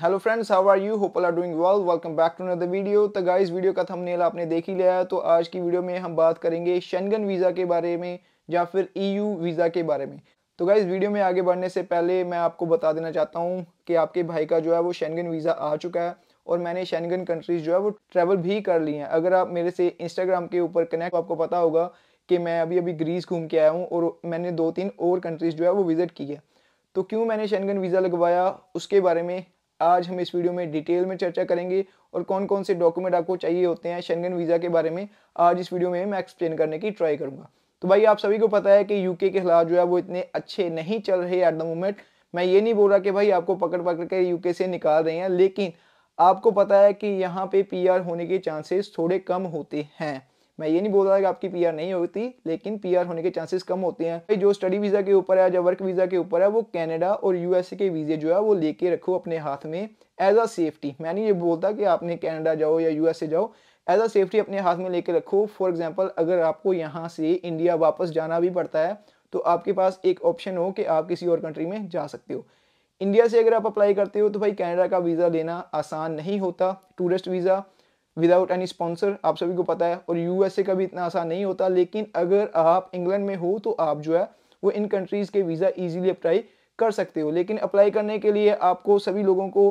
hello friends how are you hope all are doing well welcome back to another video तो guys video का thumbnail आपने देख ही लिया है तो आज की वीडियो में हम बात करेंगे शेंगन वीज़ा के बारे में या फिर ईयू e वीज़ा के बारे में तो गाइस वीडियो में आगे बढ़ने से पहले मैं आपको बता देना चाहता हूँ कि आपके भाई का जो है वो शेंगन वीज़ा आ चुका है और मैंने शेंगन कंट्रीज़ जो है वो ट्रैवल भी कर ली हैं अगर आप मेरे से इंस्टाग्राम के ऊपर कनेक्ट तो आपको पता होगा कि मैं अभी अभी ग्रीस घूम के आया हूँ और मैंने दो तीन और कंट्रीज़ जो है वो विज़िट की है तो क्यों मैंने शेंगन वीज़ा लगवाया उसके बारे में आज हम इस वीडियो में डिटेल में चर्चा करेंगे और कौन कौन से डॉक्यूमेंट आपको चाहिए होते हैं शेंगन वीज़ा के बारे में आज इस वीडियो में मैं एक्सप्लेन करने की ट्राई करूँगा तो भाई आप सभी को पता है कि यूके के हालात जो है वो इतने अच्छे नहीं चल रहे एट द मोमेंट मैं ये नहीं बोल रहा कि भाई आपको पकड़ पकड़ के यूके से निकाल रहे हैं लेकिन आपको पता है कि यहाँ पे पीआर होने के चांसेस थोड़े कम होते हैं मैं ये नहीं बोल रहा कि आपकी पीआर नहीं होती लेकिन पीआर होने के चांसेस कम होते हैं भाई जो स्टडी वीज़ा के ऊपर है या वर्क वीज़ा के ऊपर है वो कनाडा और यूएसए के वीज़े जो है वो लेके रखो अपने हाथ में एज अ सेफ्टी मैं नहीं ये बोलता कि आपने कनाडा जाओ या यूएसए जाओ एज अ सेफ्टी अपने हाथ में लेके रखो फॉर एग्जाम्पल अगर आपको यहाँ से इंडिया वापस जाना भी पड़ता है तो आपके पास एक ऑप्शन हो कि आप किसी और कंट्री में जा सकते हो इंडिया से अगर आप अप्लाई करते हो तो भाई कैनेडा का वीज़ा लेना आसान नहीं होता tourist visa without any sponsor आप सभी को पता है और यूएसए का भी इतना आसान नहीं होता लेकिन अगर आप इंग्लैंड में हो तो आप जो है वो इन कंट्रीज़ के वीज़ा ईजिली अप्लाई कर सकते हो लेकिन अप्लाई करने के लिए आपको सभी लोगों को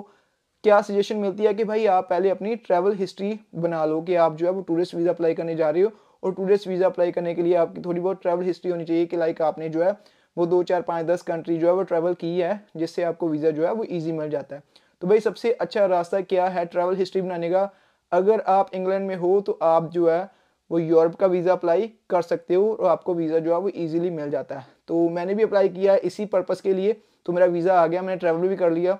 क्या सजेशन मिलती है कि भाई आप पहले अपनी ट्रैवल हिस्ट्री बना लो कि आप जो है वो टूरिस्ट वीज़ा अप्लाई करने जा रहे हो और टूरिस्ट वीज़ा अप्लाई करने के लिए आपकी थोड़ी बहुत ट्रैवल हिस्ट्री होनी चाहिए कि लाइक आपने जो है वो दो चार पाँच दस कंट्री जो है वो ट्रैवल की है जिससे आपको वीज़ा जो है वो ईजी मिल जाता है तो भाई सबसे अच्छा रास्ता क्या है ट्रैवल हिस्ट्री बनाने का अगर आप इंग्लैंड में हो तो आप जो है वो यूरोप का वीज़ा अप्लाई कर सकते हो और आपको वीज़ा जो है वो ईजिली मिल जाता है तो मैंने भी अप्लाई किया इसी पर्पज़ के लिए तो मेरा वीज़ा आ गया मैंने ट्रैवल भी कर लिया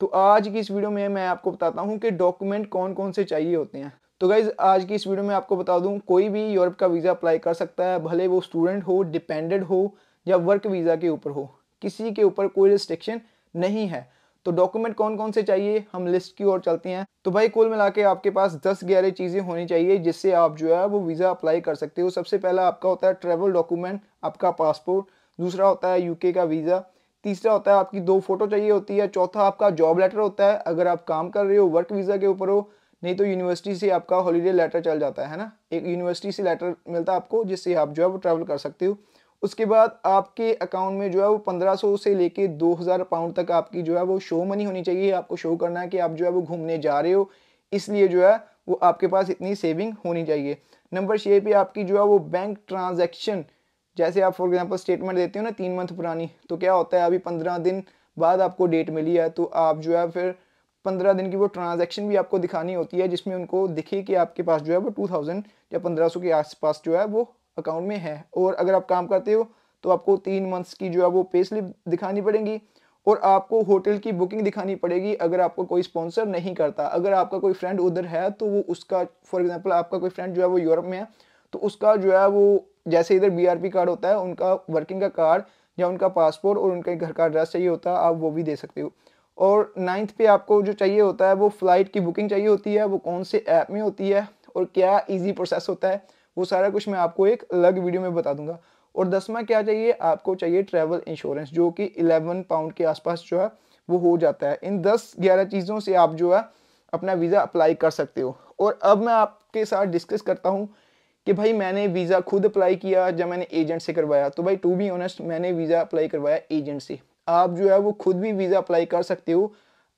तो आज की इस वीडियो में मैं आपको बताता हूँ कि डॉक्यूमेंट कौन कौन से चाहिए होते हैं तो गाइज़ आज की इस वीडियो में आपको बता दूँ कोई भी यूरोप का वीज़ा अप्लाई कर सकता है भले वो स्टूडेंट हो डिपेंडेंट हो या वर्क वीज़ा के ऊपर हो किसी के ऊपर कोई रिस्ट्रिक्शन नहीं है तो डॉक्यूमेंट कौन कौन से चाहिए हम लिस्ट की ओर चलते हैं तो भाई कुल मिला के आपके पास 10-11 चीज़ें होनी चाहिए जिससे आप जो है वो वीज़ा अप्लाई कर सकते हो सबसे पहला आपका होता है ट्रेवल डॉक्यूमेंट आपका पासपोर्ट दूसरा होता है यूके का वीज़ा तीसरा होता है आपकी दो फोटो चाहिए होती है चौथा आपका जॉब लेटर होता है अगर आप काम कर रहे हो वर्क वीज़ा के ऊपर हो नहीं तो यूनिवर्सिटी से आपका हॉलीडे लेटर चल जाता है ना एक यूनिवर्सिटी से लेटर मिलता है आपको जिससे आप जो है वो ट्रैवल कर सकते हो उसके बाद आपके अकाउंट में जो है वो 1500 से लेके 2000 पाउंड तक आपकी जो है वो शो मनी होनी चाहिए आपको शो करना है कि आप जो है वो घूमने जा रहे हो इसलिए जो है वो आपके पास इतनी सेविंग होनी चाहिए नंबर छः पे आपकी जो है वो बैंक ट्रांजेक्शन जैसे आप फॉर एग्जाम्पल स्टेटमेंट देते हो ना तीन मंथ पुरानी तो क्या होता है अभी पंद्रह दिन बाद आपको डेट मिली है तो आप जो है फिर पंद्रह दिन की वो ट्रांजेक्शन भी आपको दिखानी होती है जिसमें उनको दिखे कि आपके पास जो है वो टू थाउजेंड या पंद्रह सौ के आसपास जो है वो अकाउंट में है और अगर आप काम करते हो तो आपको तीन मंथ्स की जो है वो पे स्लिप दिखानी पड़ेगी और आपको होटल की बुकिंग दिखानी पड़ेगी अगर आपको कोई स्पॉन्सर नहीं करता अगर आपका कोई फ्रेंड उधर है तो वो उसका फॉर एग्जांपल आपका कोई फ्रेंड जो है वो यूरोप में है तो उसका जो है वो जैसे इधर बीआरपी कार्ड होता है उनका वर्किंग का कार्ड या उनका पासपोर्ट और उनके घर का एड्रेस चाहिए होता है आप वो भी दे सकते हो और नाइन्थ पे आपको जो चाहिए होता है वो फ्लाइट की बुकिंग चाहिए होती है वो कौन से ऐप में होती है और क्या ईजी प्रोसेस होता है वो सारा कुछ मैं आपको एक अलग वीडियो में बता दूंगा और दसवा क्या चाहिए आपको चाहिए ट्रैवल इंश्योरेंस जो कि इलेवन पाउंड के आसपास जो है वो हो जाता है इन दस ग्यारह चीज़ों से आप जो है अपना वीज़ा अप्लाई कर सकते हो और अब मैं आपके साथ डिस्कस करता हूँ कि भाई मैंने वीज़ा खुद अप्लाई किया जब मैंने एजेंट से करवाया तो भाई टू बी ऑनेस्ट मैंने वीज़ा अप्लाई करवाया एजेंट से आप जो है वो खुद भी वीज़ा अप्लाई कर सकते हो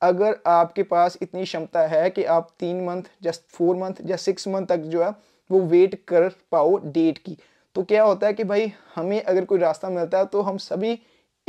अगर आपके पास इतनी क्षमता है कि आप तीन मंथ या फोर मंथ या सिक्स मंथ तक जो है वो वेट कर पाओ डेट की तो क्या होता है कि भाई हमें अगर कोई रास्ता मिलता है तो हम सभी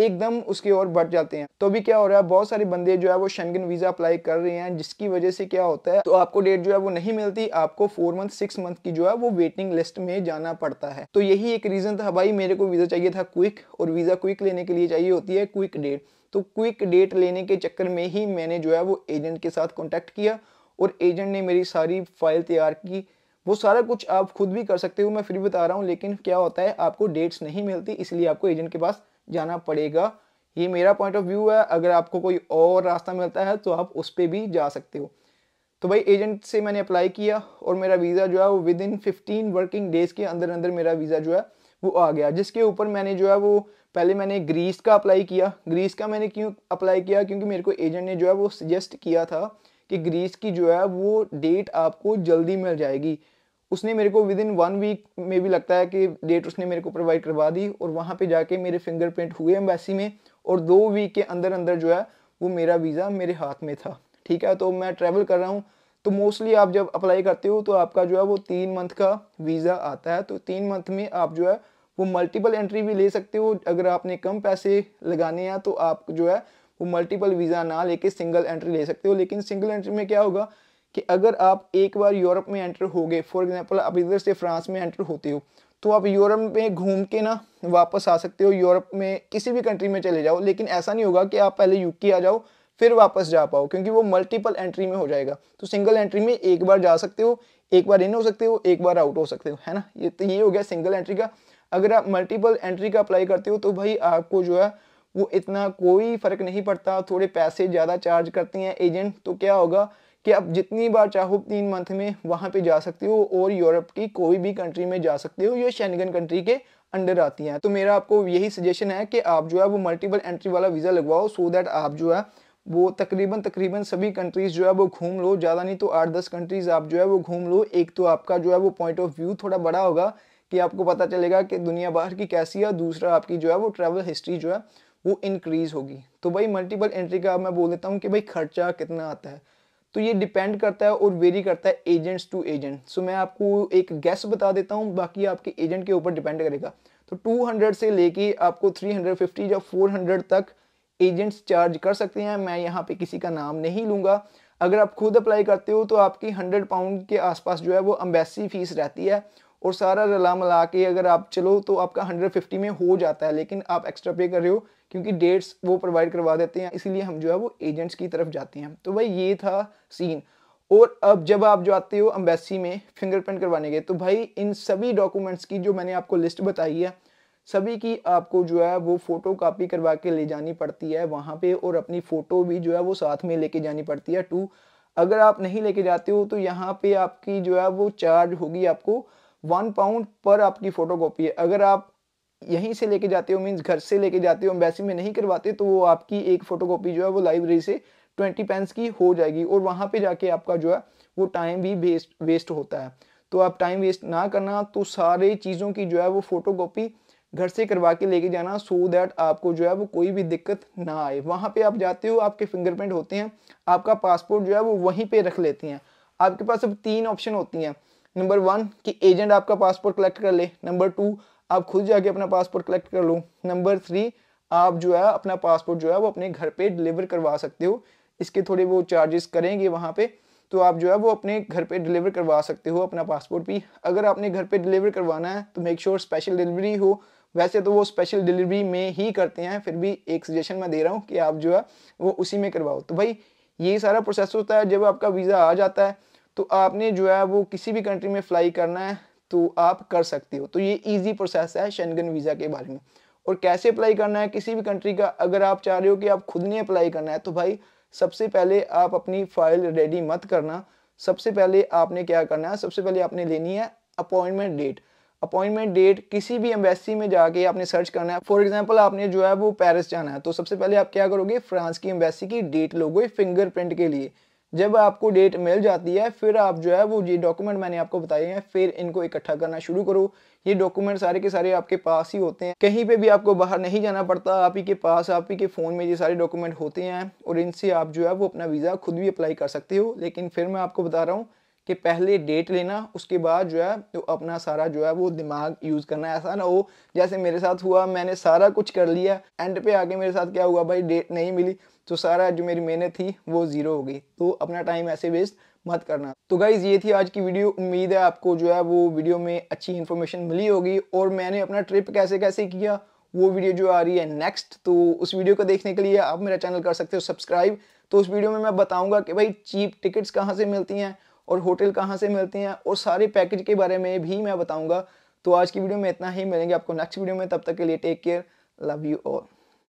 एकदम उसकी ओर बढ़ जाते हैं तो अभी क्या हो रहा है बहुत सारे बंदे जो है वो शेंगन वीज़ा अप्लाई कर रहे हैं जिसकी वजह से क्या होता है तो आपको डेट जो है वो नहीं मिलती आपको फोर मंथ सिक्स मंथ की जो है वो वेटिंग लिस्ट में जाना पड़ता है तो यही एक रीज़न था भाई मेरे को वीज़ा चाहिए था क्विक और वीज़ा क्विक लेने के लिए चाहिए होती है क्विक डेट तो क्विक डेट लेने के चक्कर में ही मैंने जो है वो एजेंट के साथ कॉन्टेक्ट किया और एजेंट ने मेरी सारी फाइल तैयार की वो सारा कुछ आप खुद भी कर सकते हो मैं फिर बता रहा हूँ लेकिन क्या होता है आपको डेट्स नहीं मिलती इसलिए आपको एजेंट के पास जाना पड़ेगा ये मेरा पॉइंट ऑफ व्यू है अगर आपको कोई और रास्ता मिलता है तो आप उस पर भी जा सकते हो तो भाई एजेंट से मैंने अप्लाई किया और मेरा वीज़ा जो है वो within fifteen working days के अंदर अंदर मेरा वीज़ा जो है वो आ गया जिसके ऊपर मैंने जो है वो पहले मैंने ग्रीस का अप्लाई किया ग्रीस का मैंने क्यों अप्लाई किया क्योंकि मेरे को एजेंट ने जो है वो सजेस्ट किया था कि ग्रीस की जो है वो डेट आपको जल्दी मिल जाएगी उसने मेरे को विद इन वन वीक में भी लगता है कि डेट उसने मेरे को प्रोवाइड करवा दी और वहाँ पे जाके मेरे फिंगरप्रिंट हुए एम्बेसी में और दो वीक के अंदर अंदर जो है वो मेरा वीज़ा मेरे हाथ में था ठीक है तो मैं ट्रैवल कर रहा हूँ तो मोस्टली आप जब अप्लाई करते हो तो आपका जो है वो तीन मंथ का वीज़ा आता है तो तीन मंथ में आप जो है वो मल्टीपल एंट्री भी ले सकते हो अगर आपने कम पैसे लगाने हैं तो आप जो है वो मल्टीपल वीज़ा ना लेके सिंगल एंट्री ले सकते हो लेकिन सिंगल एंट्री में क्या होगा कि अगर आप एक बार यूरोप में एंटर हो गए फॉर एग्जाम्पल आप इधर से फ्रांस में एंटर होते हो तो आप यूरोप में घूम के ना वापस आ सकते हो यूरोप में किसी भी कंट्री में चले जाओ लेकिन ऐसा नहीं होगा कि आप पहले यूके आ जाओ फिर वापस जा पाओ क्योंकि वो मल्टीपल एंट्री में हो जाएगा तो सिंगल एंट्री में एक बार जा सकते हो एक बार इन हो सकते हो एक बार आउट हो सकते हो है ना ये तो ये हो गया सिंगल एंट्री का अगर आप मल्टीपल एंट्री का अप्लाई करते हो तो भाई आपको जो है वो इतना कोई फ़र्क नहीं पड़ता थोड़े पैसे ज़्यादा चार्ज करते हैं एजेंट तो क्या होगा कि आप जितनी बार चाहो तीन मंथ में वहाँ पे जा सकते हो और यूरोप की कोई भी कंट्री में जा सकते हो ये शैनगन कंट्री के अंडर आती हैं तो मेरा आपको यही सजेशन है कि आप जो है वो मल्टीपल एंट्री वाला वीज़ा लगवाओ सो दैट आप जो है वो तकरीबन तकरीबन सभी कंट्रीज़ जो है वो घूम लो ज़्यादा नहीं तो आठ दस कंट्रीज़ आप जो है वो घूम लो एक तो आपका जो है वो पॉइंट ऑफ व्यू थोड़ा बड़ा होगा कि आपको पता चलेगा कि दुनिया बाहर की कैसी है दूसरा आपकी जो है वो ट्रैवल हिस्ट्री जो है वो इंक्रीज़ होगी तो भाई मल्टीपल एंट्री का मैं बोल देता हूँ कि भाई खर्चा कितना आता है तो ये डिपेंड करता है और वेरी करता है एजेंट्स टू एजेंट सो मैं आपको एक गैस बता देता हूँ बाकी आपके एजेंट के ऊपर डिपेंड करेगा तो 200 से लेके आपको 350 या 400 तक एजेंट्स चार्ज कर सकते हैं मैं यहाँ पे किसी का नाम नहीं लूँगा अगर आप खुद अप्लाई करते हो तो आपकी हंड्रेड पाउंड के आसपास जो है वो अम्बेसी फीस रहती है और सारा रला मिला के अगर आप चलो तो आपका हंड्रेड फिफ्टी में हो जाता है लेकिन आप एक्स्ट्रा पे कर रहे हो क्योंकि डेट्स वो प्रोवाइड करवा देते हैं इसीलिए हम जो है वो एजेंट्स की तरफ जाते हैं तो भाई ये था सीन और अब जब आप जो आते हो अम्बेसी में फिंगरप्रिंट करवाने गए तो भाई इन सभी डॉक्यूमेंट्स की जो मैंने आपको लिस्ट बताई है सभी की आपको जो है वो फ़ोटो कापी करवा के ले जानी पड़ती है वहाँ पे और अपनी फ़ोटो भी जो है वो साथ में लेके जानी पड़ती है टू अगर आप नहीं लेके जाते हो तो यहाँ पे आपकी जो है वो चार्ज होगी आपको वन पाउंड पर आपकी फ़ोटो कॉपी है अगर आप यहीं से लेके जाते हो मीन्स घर से लेके जाते हो एम्बेसी में नहीं करवाते तो वो आपकी एक फ़ोटोकॉपी जो है वो लाइब्रेरी से ट्वेंटी पेंस की हो जाएगी और वहाँ पे जाके आपका जो है वो टाइम भी वेस्ट वेस्ट होता है तो आप टाइम वेस्ट ना करना तो सारे चीज़ों की जो है वो फ़ोटोकॉपी घर से करवा के लेके जाना सो दैट आपको जो है वो कोई भी दिक्कत ना आए वहाँ पे आप जाते हो आपके फिंगरप्रिंट होते हैं आपका पासपोर्ट जो है वो वहीं पे रख लेती हैं आपके पास अब तीन ऑप्शन होती हैं नंबर वन कि एजेंट आपका पासपोर्ट कलेक्ट कर ले नंबर टू आप खुद जाके अपना पासपोर्ट कलेक्ट कर लो नंबर थ्री आप जो है अपना पासपोर्ट जो है वो अपने घर पे डिलीवर करवा सकते हो इसके थोड़े वो चार्जेस करेंगे वहाँ पे तो आप जो है वो अपने घर पे डिलीवर करवा सकते हो अपना पासपोर्ट भी अगर आपने घर पे डिलीवर करवाना है तो मेक श्योर स्पेशल डिलीवरी हो वैसे तो वो स्पेशल डिलीवरी में ही करते हैं फिर भी एक सजेशन मैं दे रहा हूँ कि आप जो है वो उसी में करवाओ तो भाई ये सारा प्रोसेस होता है जब आपका वीज़ा आ जाता है तो आपने जो है वो किसी भी कंट्री में फ्लाई करना है तो आप कर सकते हो तो ये इजी प्रोसेस है शेंगन वीज़ा के बारे में और कैसे अप्लाई करना है किसी भी कंट्री का अगर आप चाह रहे हो कि आप खुद ने अप्लाई करना है तो भाई सबसे पहले आप अपनी फाइल रेडी मत करना सबसे पहले आपने क्या करना है सबसे पहले आपने लेनी है अपॉइंटमेंट डेट अपॉइंटमेंट डेट किसी भी एम्बेसी में जाके आपने सर्च करना है फॉर एग्जाम्पल आपने जो है वो पेरिस जाना है तो सबसे पहले आप क्या करोगे फ्रांस की एम्बेसी की डेट लोगे फिंगरप्रिंट के लिए जब आपको डेट मिल जाती है फिर आप जो है वो ये डॉक्यूमेंट मैंने आपको बताए हैं फिर इनको इकट्ठा करना शुरू करो ये डॉक्यूमेंट सारे के सारे आपके पास ही होते हैं कहीं पे भी आपको बाहर नहीं जाना पड़ता आप ही के पास आप ही के फ़ोन में ये सारे डॉक्यूमेंट होते हैं और इनसे आप जो है वो अपना वीज़ा खुद भी अप्लाई कर सकते हो लेकिन फिर मैं आपको बता रहा हूँ कि पहले डेट लेना उसके बाद जो है तो अपना सारा जो है वो दिमाग यूज़ करना ऐसा ना हो जैसे मेरे साथ हुआ मैंने सारा कुछ कर लिया एंड पे आके मेरे साथ क्या हुआ भाई डेट नहीं मिली तो सारा जो मेरी मेहनत थी वो ज़ीरो हो गई तो अपना टाइम ऐसे वेस्ट मत करना तो गाइज़ ये थी आज की वीडियो उम्मीद है आपको जो है वो वीडियो में अच्छी इन्फॉर्मेशन मिली होगी और मैंने अपना ट्रिप कैसे कैसे किया वो वीडियो जो आ रही है नेक्स्ट तो उस वीडियो को देखने के लिए आप मेरा चैनल कर सकते हो सब्सक्राइब तो उस वीडियो में मैं बताऊंगा कि भाई चीप टिकट्स कहाँ से मिलती हैं और होटल कहाँ से मिलते हैं और सारे पैकेज के बारे में भी मैं बताऊँगा तो आज की वीडियो में इतना ही मिलेंगे आपको नेक्स्ट वीडियो में तब तक के लिए take care love you all